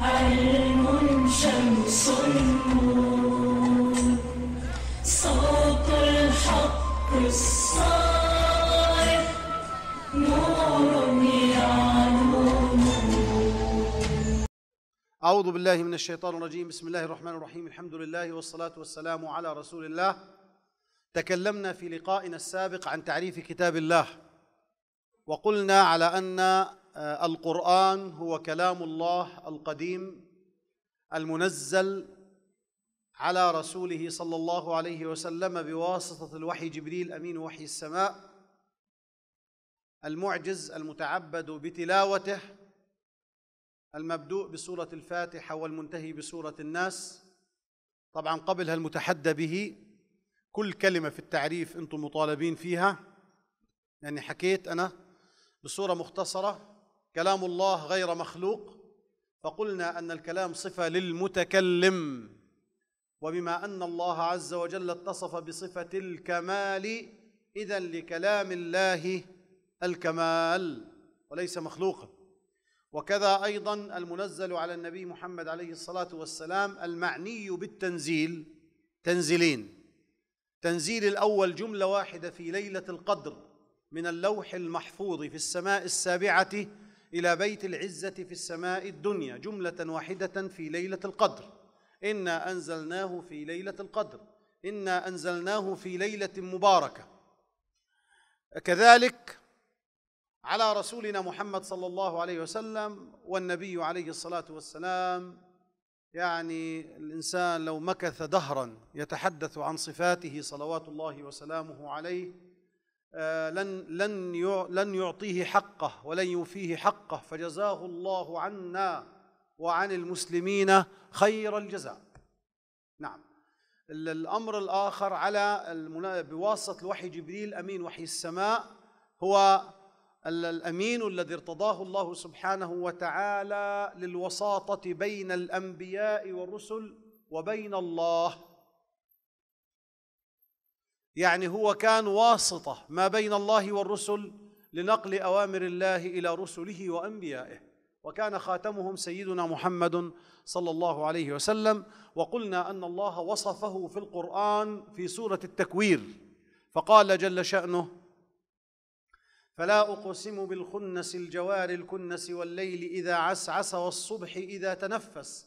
علم شمس صوت الحق الصارخ نور أعوذ بالله من الشيطان الرجيم بسم الله الرحمن الرحيم الحمد لله والصلاة والسلام على رسول الله تكلمنا في لقائنا السابق عن تعريف كتاب الله وقلنا على أن آه، القران هو كلام الله القديم المنزل على رسوله صلى الله عليه وسلم بواسطه الوحي جبريل امين وحي السماء المعجز المتعبد بتلاوته المبدوء بسوره الفاتحه والمنتهي بسوره الناس طبعا قبلها المتحدى به كل كلمه في التعريف انتم مطالبين فيها يعني حكيت انا بصوره مختصره كلام الله غير مخلوق فقلنا ان الكلام صفه للمتكلم وبما ان الله عز وجل اتصف بصفه الكمال اذا لكلام الله الكمال وليس مخلوقا وكذا ايضا المنزل على النبي محمد عليه الصلاه والسلام المعني بالتنزيل تنزيلين تنزيل الاول جمله واحده في ليله القدر من اللوح المحفوظ في السماء السابعه إلى بيت العزة في السماء الدنيا جملة واحدة في ليلة القدر إنا أنزلناه في ليلة القدر إنا أنزلناه في ليلة مباركة كذلك على رسولنا محمد صلى الله عليه وسلم والنبي عليه الصلاة والسلام يعني الإنسان لو مكث دهرا يتحدث عن صفاته صلوات الله وسلامه عليه آه، لن لن لن يعطيه حقه ولن يوفيه حقه فجزاه الله عنا وعن المسلمين خير الجزاء. نعم. الامر الاخر على بواسطه وحي جبريل امين وحي السماء هو الامين الذي ارتضاه الله سبحانه وتعالى للوساطه بين الانبياء والرسل وبين الله يعني هو كان واسطه ما بين الله والرسل لنقل اوامر الله الى رسله وانبيائه وكان خاتمهم سيدنا محمد صلى الله عليه وسلم وقلنا ان الله وصفه في القران في سوره التكوير فقال جل شانه فلا اقسم بالخنس الجوار الكنس والليل اذا عسعس والصبح اذا تنفس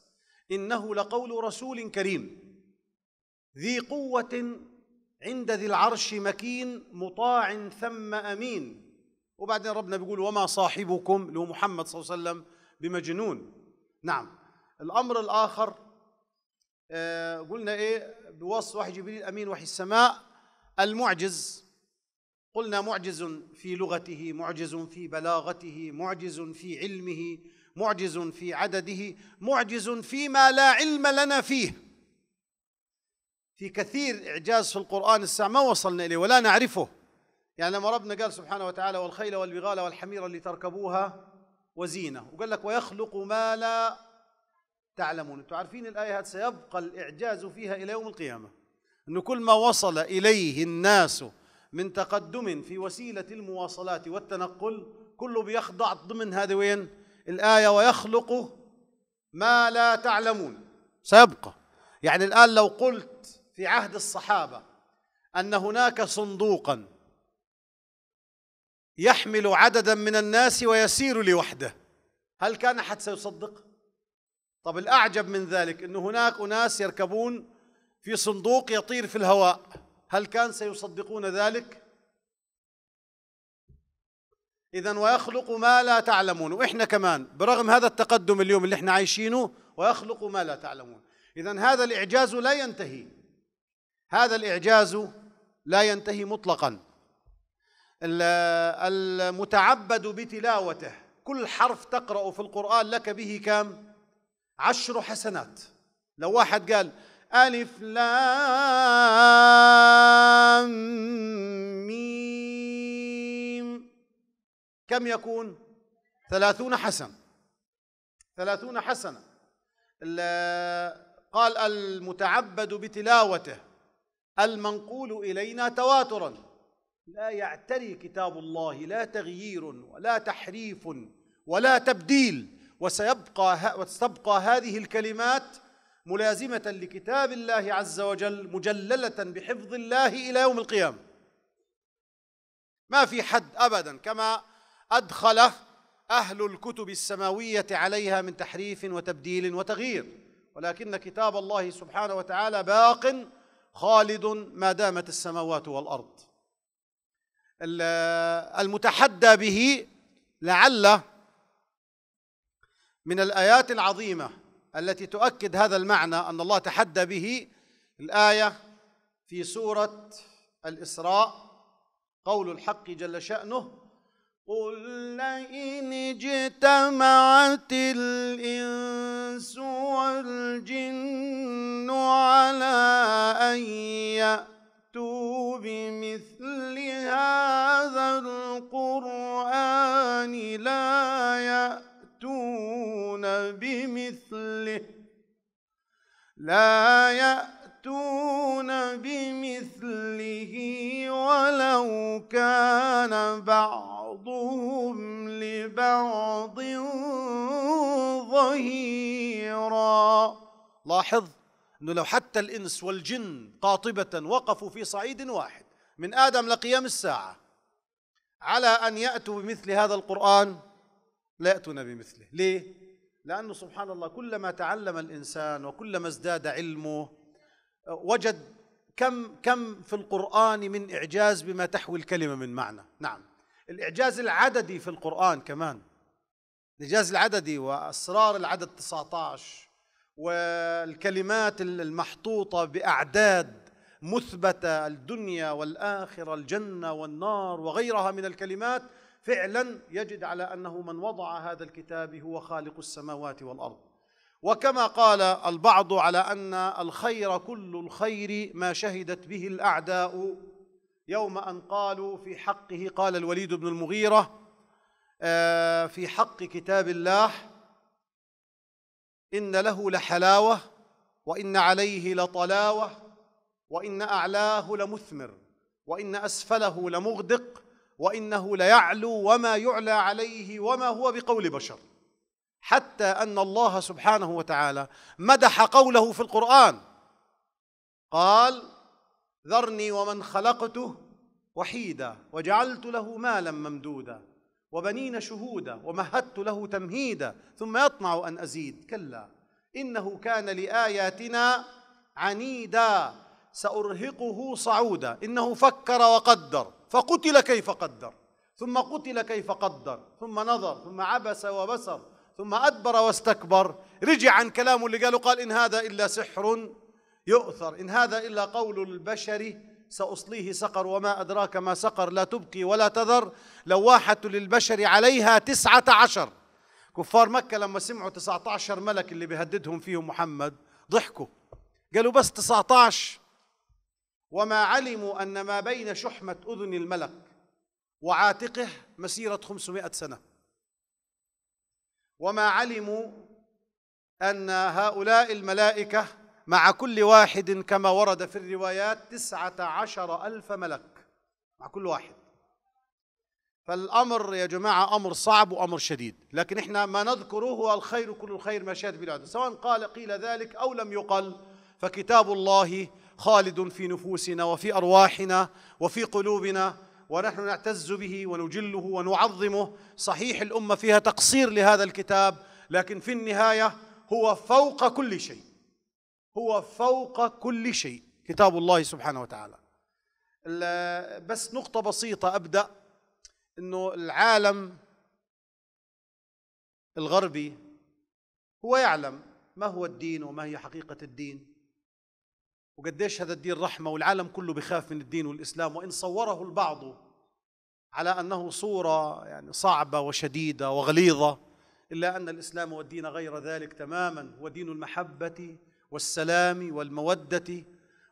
انه لقول رسول كريم ذي قوه عند ذي العرش مكين مطاع ثم امين وبعدين ربنا بيقول وما صاحبكم اللي هو محمد صلى الله عليه وسلم بمجنون نعم الامر الاخر آه قلنا ايه بوصف وحي جبريل امين وحي السماء المعجز قلنا معجز في لغته معجز في بلاغته معجز في علمه معجز في عدده معجز فيما لا علم لنا فيه في كثير إعجاز في القرآن الساعة ما وصلنا إليه ولا نعرفه يعني لما ربنا قال سبحانه وتعالى والخيل والبغال والحمير اللي تركبوها وزينة وقال لك ويخلق ما لا تعلمون أنتم عارفين الآية هذه سيبقى الإعجاز فيها إلى يوم القيامة أنه كل ما وصل إليه الناس من تقدم في وسيلة المواصلات والتنقل كله بيخضع ضمن هذه وين الآية ويخلق ما لا تعلمون سيبقى يعني الآن لو قلت في عهد الصحابه ان هناك صندوقا يحمل عددا من الناس ويسير لوحده هل كان احد سيصدق طب الاعجب من ذلك ان هناك اناس يركبون في صندوق يطير في الهواء هل كان سيصدقون ذلك اذا ويخلق ما لا تعلمون واحنا كمان برغم هذا التقدم اليوم اللي احنا عايشينه ويخلق ما لا تعلمون اذا هذا الاعجاز لا ينتهي هذا الإعجاز لا ينتهي مطلقا المتعبد بتلاوته كل حرف تقرا في القرآن لك به كام عشر حسنات لو واحد قال ألف لام ميم كم يكون ثلاثون حسن ثلاثون حسنة قال المتعبد بتلاوته المنقول الينا تواترا لا يعتري كتاب الله لا تغيير ولا تحريف ولا تبديل وسيبقى وستبقى هذه الكلمات ملازمة لكتاب الله عز وجل مجللة بحفظ الله إلى يوم القيامة ما في حد أبدا كما أدخل أهل الكتب السماوية عليها من تحريف وتبديل وتغيير ولكن كتاب الله سبحانه وتعالى باقٍ خالد ما دامت السماوات والارض المتحدى به لعل من الايات العظيمه التي تؤكد هذا المعنى ان الله تحدى به الايه في سوره الاسراء قول الحق جل شانه قل لئن اجتمعت الإنس والجن على أن يأتوا بمثل هذا القرآن لا يأتون بمثله لا يأتون بمثله ولو كان بعض بعضهم لبعض ظهيرا لاحظ أنه لو حتى الإنس والجن قاطبة وقفوا في صعيد واحد من آدم لقيام الساعة على أن يأتوا بمثل هذا القرآن لا يأتون بمثله ليه؟ لأنه سبحان الله كلما تعلم الإنسان وكلما ازداد علمه وجد كم كم في القرآن من إعجاز بما تحوي الكلمة من معنى نعم الإعجاز العددي في القرآن كمان الإعجاز العددي وأسرار العدد 19 والكلمات المحطوطة بأعداد مثبتة الدنيا والآخرة الجنة والنار وغيرها من الكلمات فعلا يجد على أنه من وضع هذا الكتاب هو خالق السماوات والأرض وكما قال البعض على أن الخير كل الخير ما شهدت به الأعداء يوم أن قالوا في حقه قال الوليد بن المغيرة آه، في حق كتاب الله إن له لحلاوة وإن عليه لطلاوة وإن أعلاه لمثمر وإن أسفله لمغدق وإنه ليعلو وما يعلى عليه وما هو بقول بشر حتى أن الله سبحانه وتعالى مدح قوله في القرآن قال ذرني ومن خلقته وحيدا وجعلت له مالا ممدودا وبنين شهودا ومهدت له تمهيدا ثم يطمع ان ازيد كلا انه كان لاياتنا عنيدا سارهقه صعودا انه فكر وقدر فقتل كيف قدر ثم قتل كيف قدر ثم نظر ثم عبس وبسر ثم ادبر واستكبر رجع عن كلامه اللي قاله قال ان هذا الا سحر يؤثر إن هذا إلا قول البشر سأصليه سقر وما أدراك ما سقر لا تبقي ولا تذر لواحة للبشر عليها تسعة عشر كفار مكة لما سمعوا تسعة عشر ملك اللي بيهددهم فيهم محمد ضحكوا قالوا بس تسعة عشر وما علموا أن ما بين شحمة أذن الملك وعاتقه مسيرة خمسمائة سنة وما علموا أن هؤلاء الملائكة مع كل واحد كما ورد في الروايات تسعة عشر ألف ملك مع كل واحد فالأمر يا جماعة أمر صعب وأمر شديد لكن إحنا ما نذكره هو الخير كل الخير ما شاءت بلاده سواء قال قيل ذلك أو لم يقل فكتاب الله خالد في نفوسنا وفي أرواحنا وفي قلوبنا ونحن نعتز به ونجله ونعظمه صحيح الأمة فيها تقصير لهذا الكتاب لكن في النهاية هو فوق كل شيء هو فوق كل شيء كتاب الله سبحانه وتعالى بس نقطة بسيطة أبدأ أنه العالم الغربي هو يعلم ما هو الدين وما هي حقيقة الدين وقديش هذا الدين رحمة والعالم كله بخاف من الدين والإسلام وإن صوره البعض على أنه صورة يعني صعبة وشديدة وغليظة إلا أن الإسلام والدين غير ذلك تماما ودين المحبة والسلام والمودة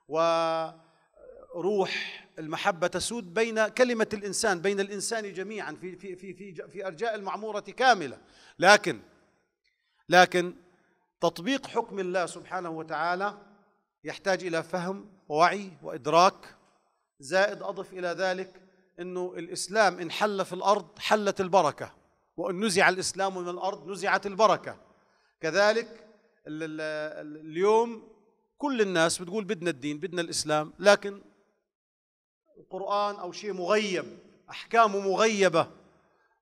وروح المحبة تسود بين كلمة الإنسان بين الإنسان جميعا في في في في, في أرجاء المعمورة كاملة لكن لكن تطبيق حكم الله سبحانه وتعالى يحتاج إلى فهم ووعي وإدراك زائد أضف إلى ذلك أنه الإسلام إن حل في الأرض حلت البركة وإن نزع الإسلام من الأرض نزعت البركة كذلك اليوم كل الناس بتقول بدنا الدين بدنا الإسلام لكن القرآن أو شيء مغيب أحكامه مغيبة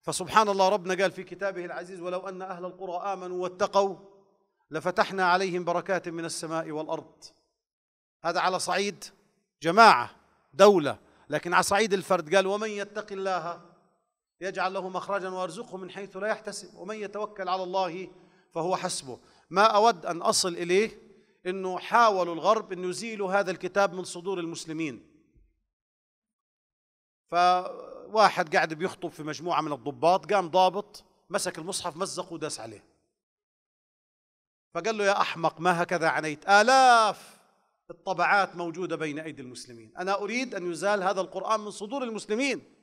فسبحان الله ربنا قال في كتابه العزيز ولو أن أهل القرى آمنوا واتقوا لفتحنا عليهم بركات من السماء والأرض هذا على صعيد جماعة دولة لكن على صعيد الفرد قال ومن يتق الله يجعل له مخرجا ويرزقه من حيث لا يحتسب ومن يتوكل على الله فهو حسبه ما أود أن أصل إليه أنه حاولوا الغرب أن يزيلوا هذا الكتاب من صدور المسلمين فواحد قاعد بيخطب في مجموعة من الضباط قام ضابط مسك المصحف مزقه وداس عليه فقال له يا أحمق ما هكذا عنيت آلاف الطبعات موجودة بين أيدي المسلمين أنا أريد أن يزال هذا القرآن من صدور المسلمين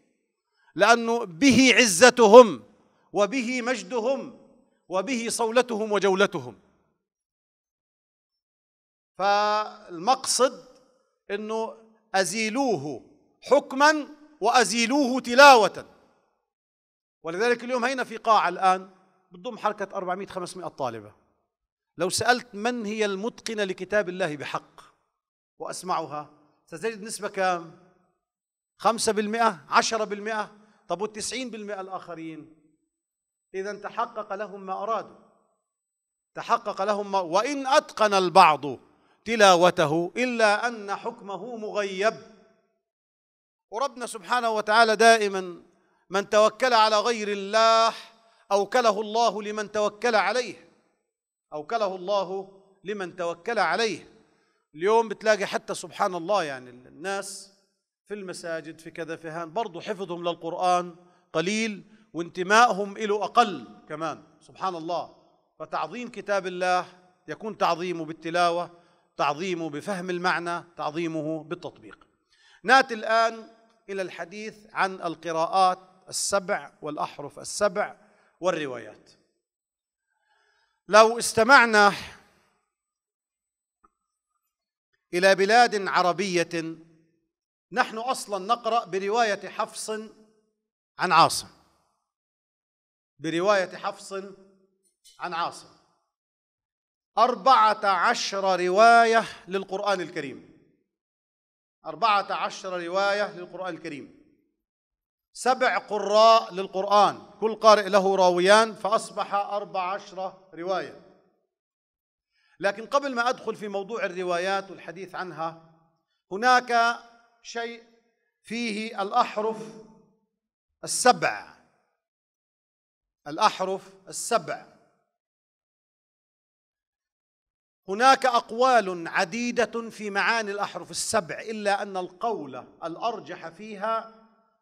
لأنه به عزتهم وبه مجدهم وبه صولتهم وجولتهم فالمقصد انه ازيلوه حكما وازيلوه تلاوه ولذلك اليوم هينا في قاعه الان بتضم حركه 400 500 طالبه لو سالت من هي المتقنه لكتاب الله بحق واسمعها ستجد نسبه كام 5% 10% طب وال 90% الاخرين إذا تحقق لهم ما أرادوا تحقق لهم ما وإن أتقن البعض تلاوته إلا أن حكمه مغيب وربنا سبحانه وتعالى دائما من توكل على غير الله أوكله الله لمن توكل عليه أوكله الله لمن توكل عليه اليوم بتلاقي حتى سبحان الله يعني الناس في المساجد في كذا في هان برضه حفظهم للقرآن قليل وانتمائهم له أقل كمان سبحان الله فتعظيم كتاب الله يكون تعظيمه بالتلاوة تعظيمه بفهم المعنى تعظيمه بالتطبيق ناتي الآن إلى الحديث عن القراءات السبع والأحرف السبع والروايات لو استمعنا إلى بلاد عربية نحن أصلا نقرأ برواية حفص عن عاصم برواية حفص عن عاصم أربعة عشر رواية للقرآن الكريم أربعة عشر رواية للقرآن الكريم سبع قراء للقرآن كل قارئ له راويان فأصبح أربع عشر رواية لكن قبل ما أدخل في موضوع الروايات والحديث عنها هناك شيء فيه الأحرف السبع الأحرف السبع هناك أقوال عديدة في معاني الأحرف السبع إلا أن القول الأرجح فيها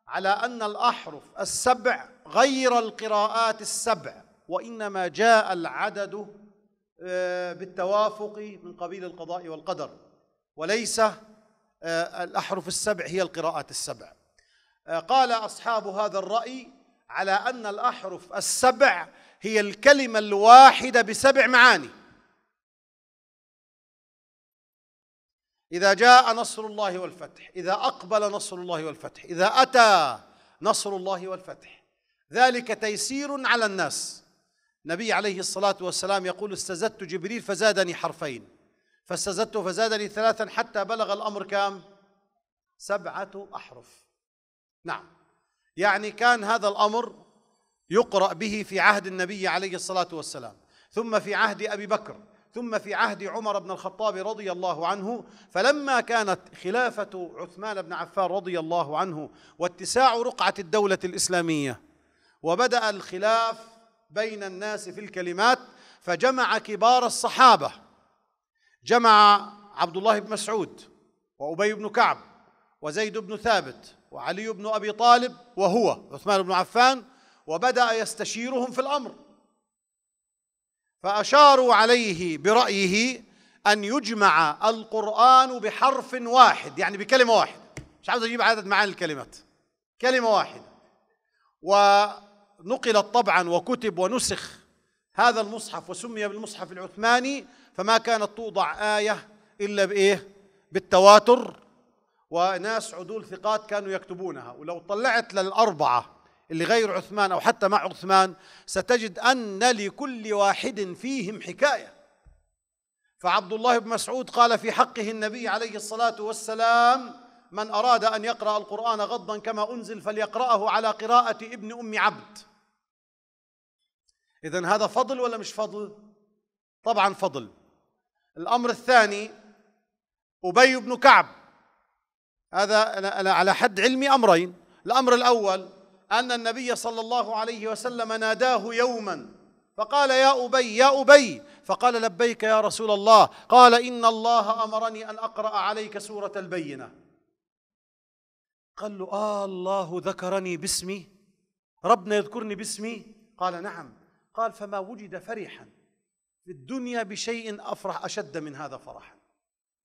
على أن الأحرف السبع غير القراءات السبع وإنما جاء العدد آه، بالتوافق من قبيل القضاء والقدر وليس آه، الأحرف السبع هي القراءات السبع آه، قال أصحاب هذا الرأي على أن الأحرف السبع هي الكلمة الواحدة بسبع معاني إذا جاء نصر الله والفتح إذا أقبل نصر الله والفتح إذا أتى نصر الله والفتح ذلك تيسير على الناس النبي عليه الصلاة والسلام يقول استزدت جبريل فزادني حرفين فاستزدت فزادني ثلاثا حتى بلغ الأمر كام سبعة أحرف نعم يعني كان هذا الأمر يقرأ به في عهد النبي عليه الصلاة والسلام ثم في عهد أبي بكر ثم في عهد عمر بن الخطاب رضي الله عنه فلما كانت خلافة عثمان بن عفان رضي الله عنه واتساع رقعة الدولة الإسلامية وبدأ الخلاف بين الناس في الكلمات فجمع كبار الصحابة جمع عبد الله بن مسعود وأبي بن كعب وزيد بن ثابت وعلي بن ابي طالب وهو عثمان بن عفان وبدا يستشيرهم في الامر فاشاروا عليه برايه ان يجمع القران بحرف واحد يعني بكلمه واحده مش عاوز اجيب عدد معاني الكلمات كلمه واحده ونقلت طبعا وكتب ونسخ هذا المصحف وسمي بالمصحف العثماني فما كانت توضع ايه الا بايه بالتواتر وناس عدول ثقات كانوا يكتبونها ولو طلعت للأربعة اللي غير عثمان أو حتى مع عثمان ستجد أن لكل واحد فيهم حكاية فعبد الله بن مسعود قال في حقه النبي عليه الصلاة والسلام من أراد أن يقرأ القرآن غضا كما أنزل فليقرأه على قراءة ابن أم عبد إذا هذا فضل ولا مش فضل؟ طبعا فضل الأمر الثاني أبي بن كعب هذا أنا على حد علمي أمرين الأمر الأول أن النبي صلى الله عليه وسلم ناداه يوما فقال يا أبي يا أبي فقال لبيك يا رسول الله قال إن الله أمرني أن أقرأ عليك سورة البينة قال له آه الله ذكرني باسمي ربنا يذكرني باسمي قال نعم قال فما وجد فرحا في الدنيا بشيء أفرح أشد من هذا فرحا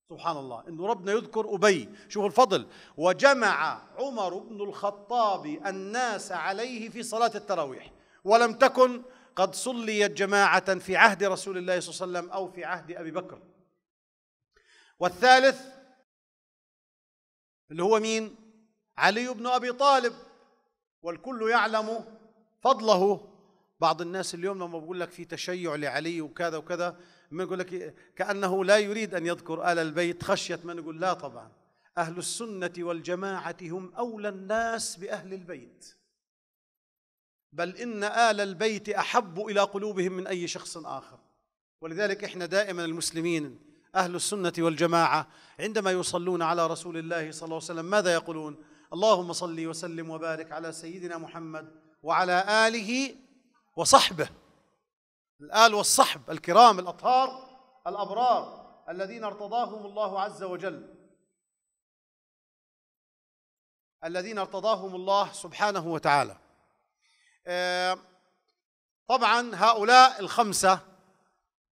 سبحان الله انه ربنا يذكر ابي شوف الفضل وجمع عمر بن الخطاب الناس عليه في صلاه التراويح ولم تكن قد صليت جماعه في عهد رسول الله صلى الله عليه وسلم او في عهد ابي بكر والثالث اللي هو مين علي بن ابي طالب والكل يعلم فضله بعض الناس اليوم لما بقول لك في تشيع لعلي وكذا وكذا ما يقول لك إيه؟ كأنه لا يريد أن يذكر آل البيت خشية من يقول لا طبعا أهل السنة والجماعة هم أولى الناس بأهل البيت بل إن آل البيت أحب إلى قلوبهم من أي شخص آخر ولذلك إحنا دائما المسلمين أهل السنة والجماعة عندما يصلون على رسول الله صلى الله عليه وسلم ماذا يقولون اللهم صل وسلم وبارك على سيدنا محمد وعلى آله وصحبه الآل والصحب الكرام الأطهار الأبرار الذين ارتضاهم الله عز وجل الذين ارتضاهم الله سبحانه وتعالى آه، طبعا هؤلاء الخمسة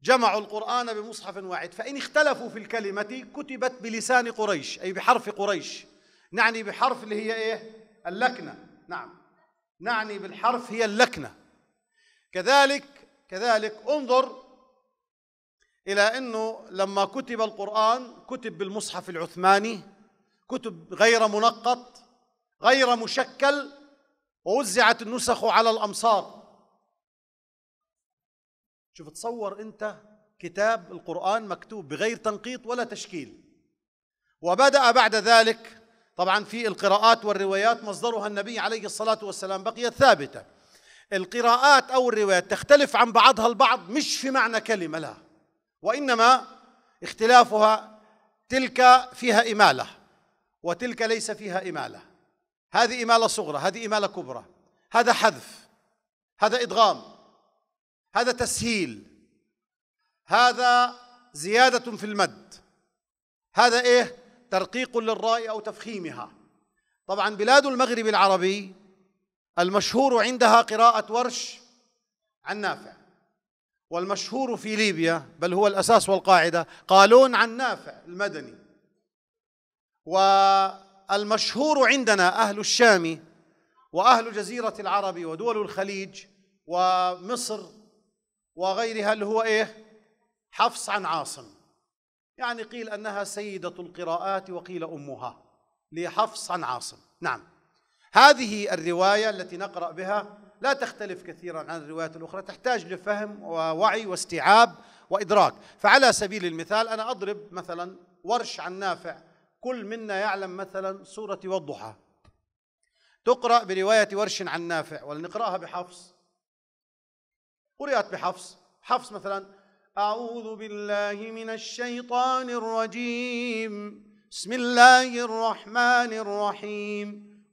جمعوا القرآن بمصحف واحد فإن اختلفوا في الكلمة كتبت بلسان قريش أي بحرف قريش نعني بحرف اللي هي إيه اللكنة نعم نعني بالحرف هي اللكنة كذلك كذلك انظر إلى أنه لما كتب القرآن كتب بالمصحف العثماني كتب غير منقط غير مشكل ووزعت النسخ على الأمصار شوف تصور أنت كتاب القرآن مكتوب بغير تنقيط ولا تشكيل وبدأ بعد ذلك طبعا في القراءات والروايات مصدرها النبي عليه الصلاة والسلام بقيت ثابتة القراءات أو الروايات تختلف عن بعضها البعض مش في معنى كلمة لا وإنما اختلافها تلك فيها إمالة وتلك ليس فيها إمالة هذه إمالة صغرى هذه إمالة كبرى هذا حذف هذا إدغام هذا تسهيل هذا زيادة في المد هذا إيه ترقيق للرأي أو تفخيمها طبعا بلاد المغرب العربي المشهور عندها قراءة ورش عن نافع والمشهور في ليبيا بل هو الأساس والقاعدة قالون عن نافع المدني والمشهور عندنا أهل الشام وأهل جزيرة العرب ودول الخليج ومصر وغيرها اللي هو إيه حفص عن عاصم يعني قيل أنها سيدة القراءات وقيل أمها لحفص عن عاصم نعم هذه الروايه التي نقرا بها لا تختلف كثيرا عن الروايات الاخرى تحتاج لفهم ووعي واستيعاب وادراك فعلى سبيل المثال انا اضرب مثلا ورش عن نافع كل منا يعلم مثلا سوره والضحى تقرا بروايه ورش عن نافع ولنقرأها بحفص قرات بحفص حفص مثلا اعوذ بالله من الشيطان الرجيم بسم الله الرحمن الرحيم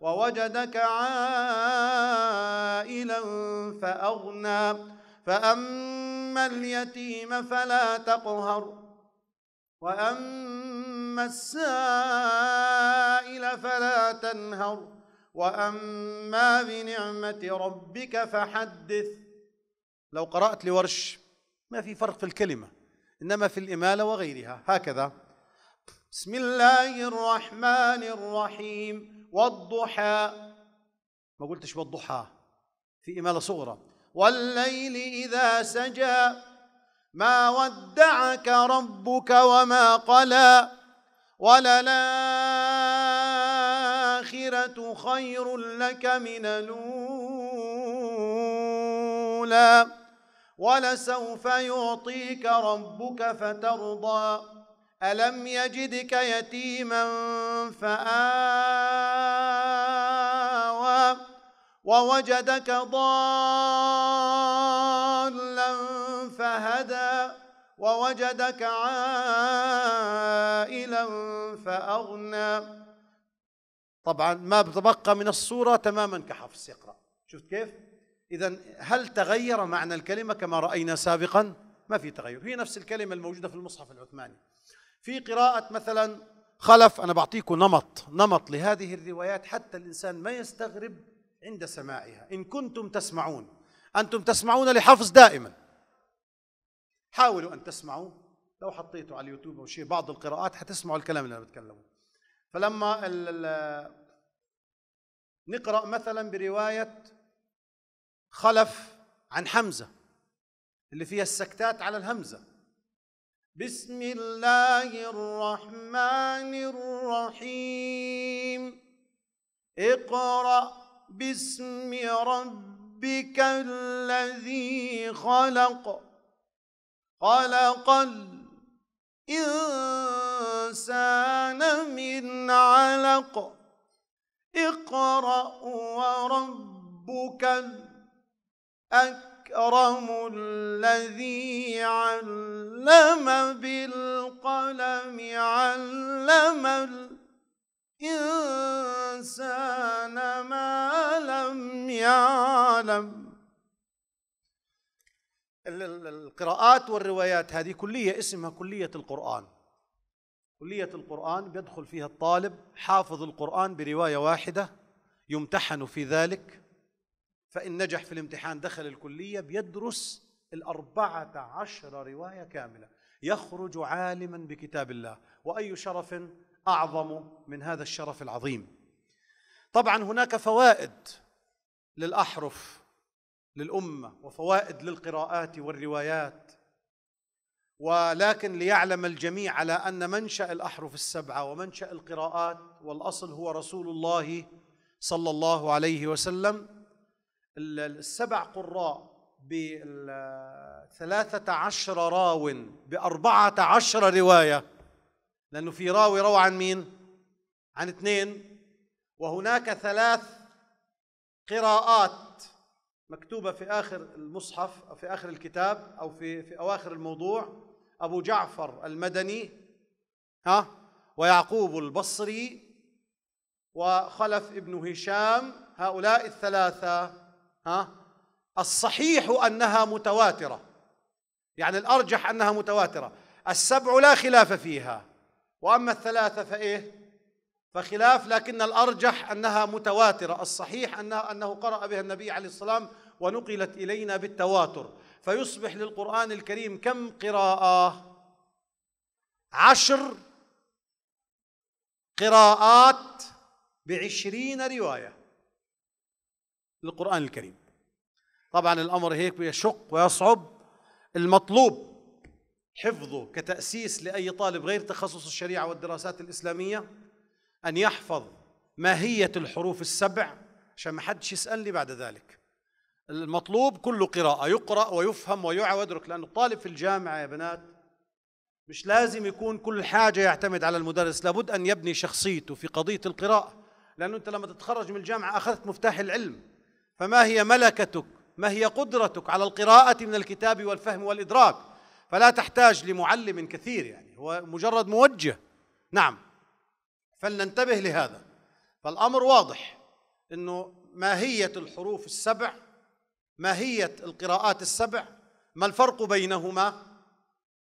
ووجدك عائلا فأغنى فأما اليتيم فلا تقهر وأما السائل فلا تنهر وأما بنعمة ربك فحدث لو قرأت لورش ما في فرق في الكلمة إنما في الإمالة وغيرها هكذا بسم الله الرحمن الرحيم والضحى ما قلتش والضحى في إمالة صغرى والليل إذا سجى ما ودعك ربك وما قلى وللآخرة خير لك من الأولى ولسوف يعطيك ربك فترضى الم يجدك يتيما فاوى ووجدك ضالا فهدى ووجدك عائلا فاغنى طبعا ما تبقى من الصوره تماما كحفص يقرا شفت كيف اذا هل تغير معنى الكلمه كما راينا سابقا ما في تغير هي نفس الكلمه الموجوده في المصحف العثماني في قراءة مثلا خلف أنا بعطيكم نمط نمط لهذه الروايات حتى الإنسان ما يستغرب عند سماعها إن كنتم تسمعون أنتم تسمعون لحفظ دائما حاولوا أن تسمعوا لو حطيتوا على اليوتيوب أو شيء بعض القراءات حتسمعوا الكلام اللي أنا بتكلمه فلما ال ال نقرأ مثلا برواية خلف عن حمزة اللي فيها السكتات على الهمزة بسم الله الرحمن الرحيم اقرأ باسم ربك الذي خلق خلق الإنسان من علق اقرأ وربك الأكبر أكرم الذي علم بالقلم علم الإنسان ما لم يعلم القراءات والروايات هذه كلية اسمها كلية القرآن كلية القرآن بيدخل فيها الطالب حافظ القرآن برواية واحدة يمتحن في ذلك فإن نجح في الامتحان دخل الكلية بيدرس الأربعة عشر رواية كاملة يخرج عالما بكتاب الله وأي شرف أعظم من هذا الشرف العظيم طبعا هناك فوائد للأحرف للأمة وفوائد للقراءات والروايات ولكن ليعلم الجميع على أن منشأ الأحرف السبعة ومنشأ القراءات والأصل هو رسول الله صلى الله عليه وسلم السبع قراء بثلاثة عشر راو بأربعة عشر رواية لأنه في راوي روى عن مين؟ عن اثنين وهناك ثلاث قراءات مكتوبة في آخر المصحف أو في آخر الكتاب أو في في أواخر الموضوع أبو جعفر المدني ها ويعقوب البصري وخلف ابن هشام هؤلاء الثلاثة ها الصحيح أنها متواترة يعني الأرجح أنها متواترة السبع لا خلاف فيها وأما الثلاثة فإيه فخلاف لكن الأرجح أنها متواترة الصحيح أنه, أنه قرأ بها النبي عليه والسلام ونقلت إلينا بالتواتر فيصبح للقرآن الكريم كم قراءة عشر قراءات بعشرين رواية للقرآن الكريم طبعا الأمر هيك بيشق ويصعب المطلوب حفظه كتأسيس لأي طالب غير تخصص الشريعة والدراسات الإسلامية أن يحفظ ماهية الحروف السبع عشان ما حدش يسألني بعد ذلك المطلوب كله قراءة يقرأ ويفهم ويعى ويدرك لأن الطالب في الجامعة يا بنات مش لازم يكون كل حاجة يعتمد على المدرس لابد أن يبني شخصيته في قضية القراءة لأنه أنت لما تتخرج من الجامعة أخذت مفتاح العلم فما هي ملكتك ما هي قدرتك على القراءة من الكتاب والفهم والإدراك فلا تحتاج لمعلم كثير يعني هو مجرد موجه نعم فلننتبه لهذا فالأمر واضح أنه ماهية الحروف السبع ماهية القراءات السبع ما الفرق بينهما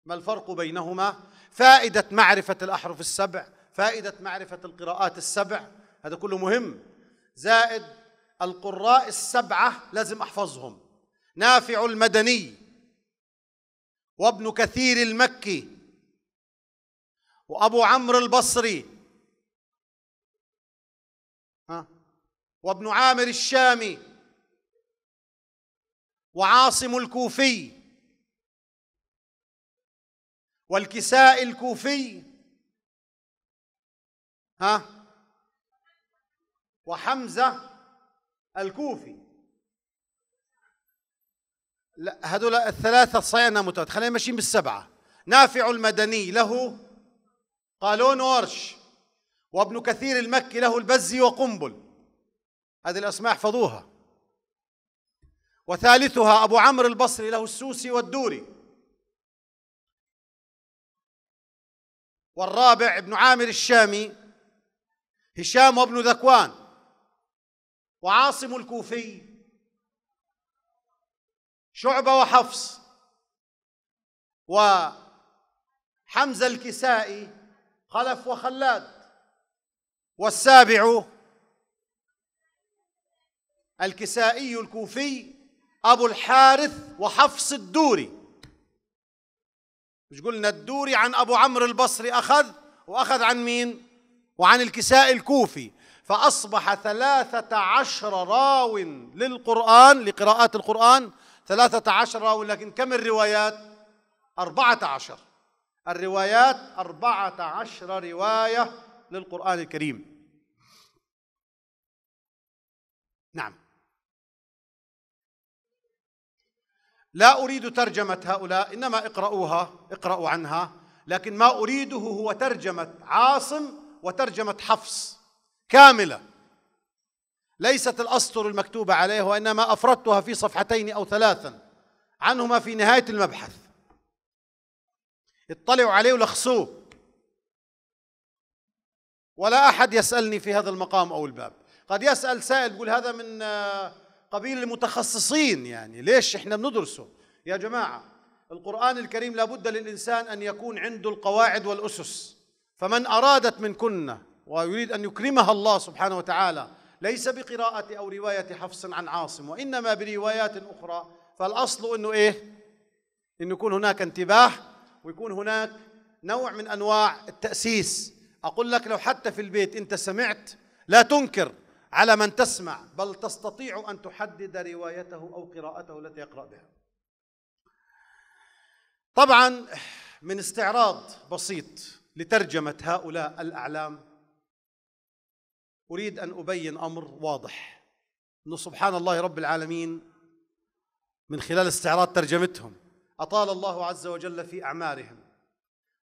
ما الفرق بينهما فائدة معرفة الأحرف السبع فائدة معرفة القراءات السبع هذا كله مهم زائد القراء السبعة لازم أحفظهم نافع المدني وابن كثير المكي وأبو عمرو البصري ها وابن عامر الشامي وعاصم الكوفي والكساء الكوفي ها وحمزه الكوفي لا هذول الثلاثة صيانة متواتر خلينا ماشيين بالسبعة نافع المدني له قالون ورش وابن كثير المكي له البزي وقنبل هذه الأسماء احفظوها وثالثها أبو عمرو البصري له السوسي والدوري والرابع ابن عامر الشامي هشام وابن ذكوان وعاصم الكوفي شعبة وحفص وحمزة الكسائي خلف وخلاد والسابع الكسائي الكوفي أبو الحارث وحفص الدوري مش قلنا الدوري عن أبو عمرو البصري أخذ وأخذ عن مين؟ وعن الكسائي الكوفي فأصبح ثلاثة عشر راو للقرآن لقراءات القرآن ثلاثة عشر راو لكن كم الروايات أربعة عشر الروايات أربعة عشر رواية للقرآن الكريم نعم لا أريد ترجمة هؤلاء إنما اقرأوها اقرأوا عنها لكن ما أريده هو ترجمة عاصم وترجمة حفص كاملة ليست الأسطر المكتوبة عليه وإنما أفردتها في صفحتين أو ثلاثا عنهما في نهاية المبحث اطلعوا عليه ولخصوه ولا أحد يسألني في هذا المقام أو الباب قد يسأل سائل يقول هذا من آه، قبيل المتخصصين يعني ليش احنا بندرسه يا جماعة القرآن الكريم لابد للإنسان أن يكون عنده القواعد والأسس فمن أرادت منكن ويريد أن يكرمها الله سبحانه وتعالى ليس بقراءة أو رواية حفص عن عاصم وإنما بروايات أخرى فالأصل أنه إيه أن يكون هناك انتباه ويكون هناك نوع من أنواع التأسيس أقول لك لو حتى في البيت أنت سمعت لا تنكر على من تسمع بل تستطيع أن تحدد روايته أو قراءته التي يقرأ بها طبعا من استعراض بسيط لترجمة هؤلاء الأعلام أريد أن أبين أمر واضح أنه سبحان الله رب العالمين من خلال استعراض ترجمتهم أطال الله عز وجل في أعمارهم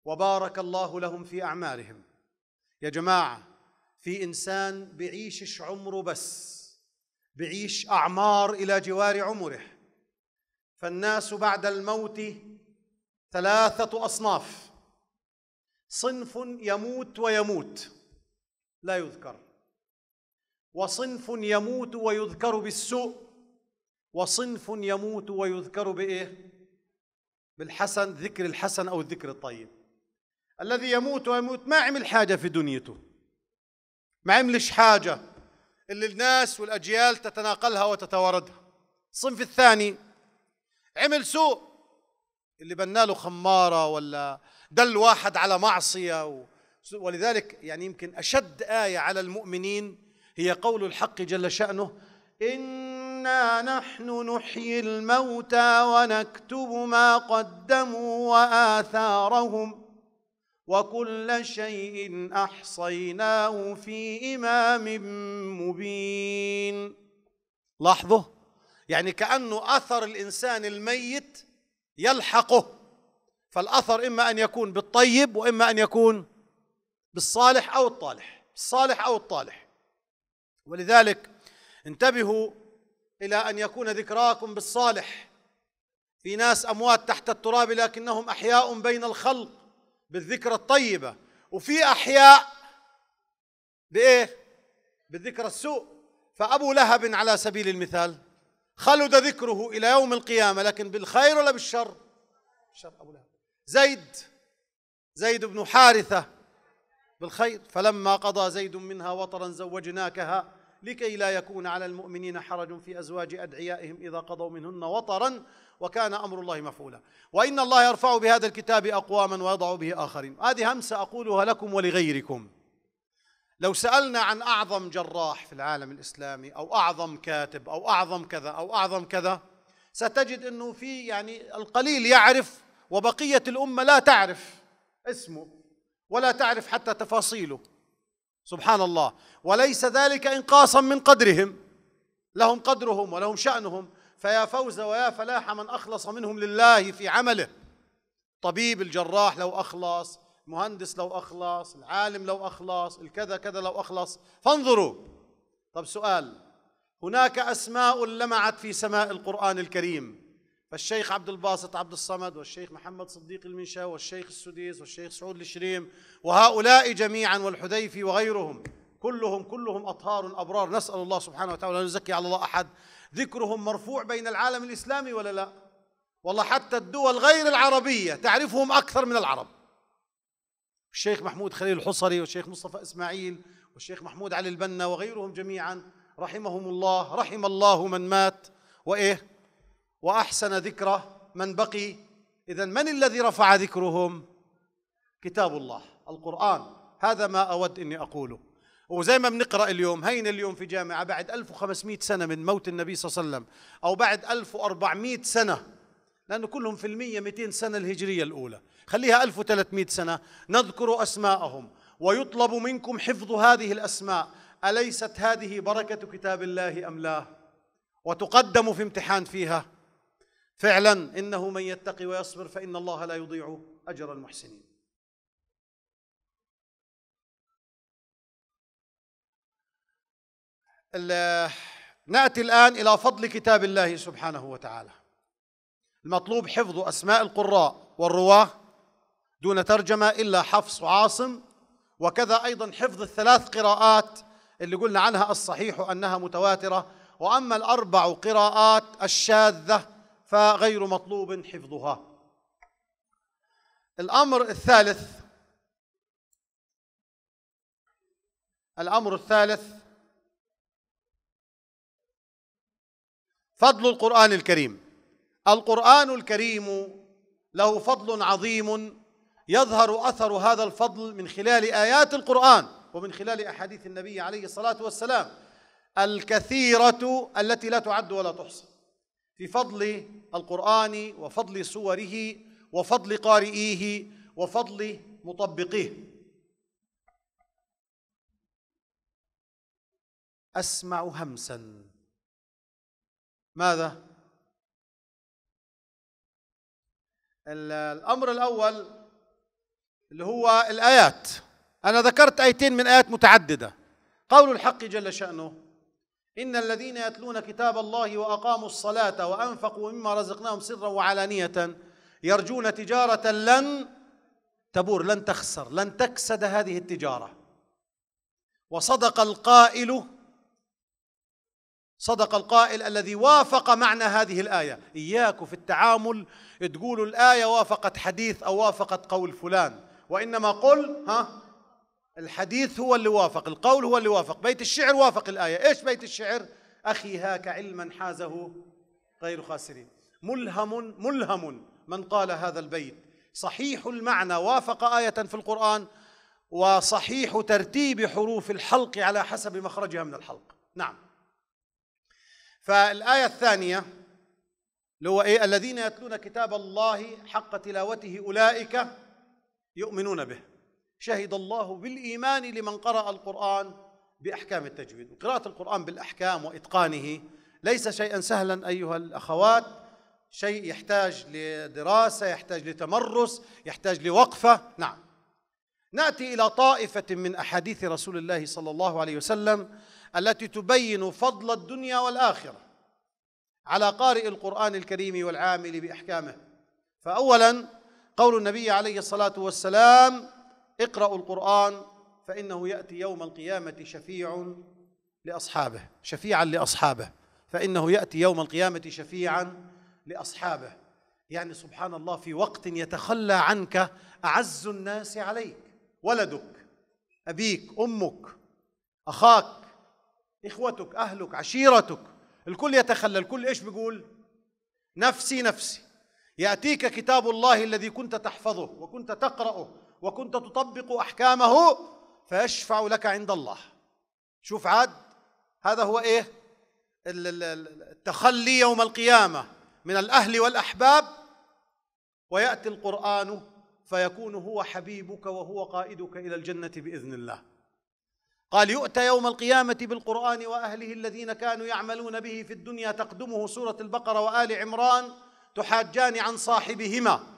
وبارك الله لهم في أعمارهم يا جماعة في إنسان بعيشش عمره بس بعيش أعمار إلى جوار عمره فالناس بعد الموت ثلاثة أصناف صنف يموت ويموت لا يذكر وصنف يموت ويذكر بالسوء وصنف يموت ويذكر بايه بالحسن ذكر الحسن او الذكر الطيب الذي يموت ويموت ما عمل حاجه في دنيته ما عملش حاجه اللي الناس والاجيال تتناقلها وتتواردها الصنف الثاني عمل سوء اللي بناله خماره ولا دل واحد على معصيه ولذلك يعني يمكن اشد ايه على المؤمنين هي قول الحق جل شأنه إنا نحن نحيي الموتى ونكتب ما قدموا وآثارهم وكل شيء أحصيناه في إمام مبين لاحظوا يعني كأنه أثر الإنسان الميت يلحقه فالأثر إما أن يكون بالطيب وإما أن يكون بالصالح أو الطالح الصالح أو الطالح ولذلك انتبهوا الى ان يكون ذكراكم بالصالح في ناس اموات تحت التراب لكنهم احياء بين الخلق بالذكرى الطيبه وفي احياء بايه بالذكرى السوء فابو لهب على سبيل المثال خلد ذكره الى يوم القيامه لكن بالخير ولا بالشر؟ بالشر ابو لهب زيد زيد بن حارثه بالخير فلما قضى زيد منها وطرا زوجناكها لكي لا يكون على المؤمنين حرج في ازواج ادعيائهم اذا قضوا منهن وطرا وكان امر الله مفعولا وان الله يرفع بهذا الكتاب اقواما ويضع به اخرين هذه همسه اقولها لكم ولغيركم لو سالنا عن اعظم جراح في العالم الاسلامي او اعظم كاتب او اعظم كذا او اعظم كذا ستجد انه في يعني القليل يعرف وبقيه الامه لا تعرف اسمه ولا تعرف حتى تفاصيله سبحان الله وليس ذلك انقاصا من قدرهم لهم قدرهم ولهم شأنهم فيا فوز ويا فلاح من أخلص منهم لله في عمله طبيب الجراح لو أخلص مهندس لو أخلص العالم لو أخلص الكذا كذا لو أخلص فانظروا طب سؤال هناك أسماء لمعت في سماء القرآن الكريم فالشيخ عبد الباسط عبد الصمد والشيخ محمد صديق المنشا والشيخ السديس والشيخ سعود الشريم وهؤلاء جميعا والحذيفي وغيرهم كلهم كلهم أطهار أبرار نسأل الله سبحانه وتعالى أن نزكي على الله أحد ذكرهم مرفوع بين العالم الإسلامي ولا لا والله حتى الدول غير العربية تعرفهم أكثر من العرب الشيخ محمود خليل الحصري والشيخ مصطفى إسماعيل والشيخ محمود علي البنا وغيرهم جميعا رحمهم الله رحم الله من مات وإيه وأحسن ذكره من بقي إذا من الذي رفع ذكرهم كتاب الله القرآن هذا ما أود أني أقوله وزي ما بنقرأ اليوم هين اليوم في جامعة بعد 1500 سنة من موت النبي صلى الله عليه وسلم أو بعد 1400 سنة لأنه كلهم في المية 200 سنة الهجرية الأولى خليها 1300 سنة نذكر أسماءهم ويطلب منكم حفظ هذه الأسماء أليست هذه بركة كتاب الله أم لا وتقدم في امتحان فيها فعلا انه من يتقي ويصبر فان الله لا يضيع اجر المحسنين ناتي الان الى فضل كتاب الله سبحانه وتعالى المطلوب حفظ اسماء القراء والرواه دون ترجمه الا حفص وعاصم وكذا ايضا حفظ الثلاث قراءات اللي قلنا عنها الصحيح انها متواتره واما الاربع قراءات الشاذه فغير مطلوب حفظها الأمر الثالث الأمر الثالث فضل القرآن الكريم القرآن الكريم له فضل عظيم يظهر أثر هذا الفضل من خلال آيات القرآن ومن خلال أحاديث النبي عليه الصلاة والسلام الكثيرة التي لا تعد ولا تحصى في فضل القرآن وفضل صوره وفضل قارئيه وفضل مطبقيه أسمع همسا ماذا؟ الأمر الأول اللي هو الآيات أنا ذكرت آيتين من آيات متعددة قول الحق جل شأنه إن الذين يتلون كتاب الله وأقاموا الصلاة وأنفقوا مما رزقناهم سرا وعلانية يرجون تجارة لن تبور لن تخسر لن تكسد هذه التجارة وصدق القائل صدق القائل الذي وافق معنى هذه الآية إياك في التعامل تقول الآية وافقت حديث أو وافقت قول فلان وإنما قل ها الحديث هو اللي وافق القول هو اللي وافق بيت الشعر وافق الآية إيش بيت الشعر أخي هاك علما حازه غير خاسرين ملهم ملهم من قال هذا البيت صحيح المعنى وافق آية في القرآن وصحيح ترتيب حروف الحلق على حسب مخرجها من الحلق نعم فالآية الثانية اللي هو إيه الذين يتلون كتاب الله حق تلاوته أولئك يؤمنون به شهد الله بالإيمان لمن قرأ القرآن بأحكام التجويد وقراءة القرآن بالأحكام وإتقانه ليس شيئا سهلا أيها الأخوات شيء يحتاج لدراسة يحتاج لتمرس يحتاج لوقفة نعم نأتي إلى طائفة من أحاديث رسول الله صلى الله عليه وسلم التي تبين فضل الدنيا والآخرة على قارئ القرآن الكريم والعامل بأحكامه فأولا قول النبي عليه الصلاة والسلام اقرأوا القرآن فإنه يأتي يوم القيامة شفيع لأصحابه شفيعا لأصحابه فإنه يأتي يوم القيامة شفيعا لأصحابه يعني سبحان الله في وقت يتخلى عنك أعز الناس عليك ولدك أبيك أمك أخاك إخوتك أهلك عشيرتك الكل يتخلى الكل إيش بيقول نفسي نفسي يأتيك كتاب الله الذي كنت تحفظه وكنت تقرأه وكنت تطبق احكامه فيشفع لك عند الله شوف عاد هذا هو ايه التخلي يوم القيامه من الاهل والاحباب وياتي القران فيكون هو حبيبك وهو قائدك الى الجنه باذن الله قال يؤتى يوم القيامه بالقران واهله الذين كانوا يعملون به في الدنيا تقدمه سوره البقره وال عمران تحاجان عن صاحبهما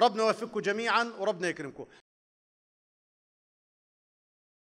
ربنا يوفقكم جميعا وربنا يكرمكم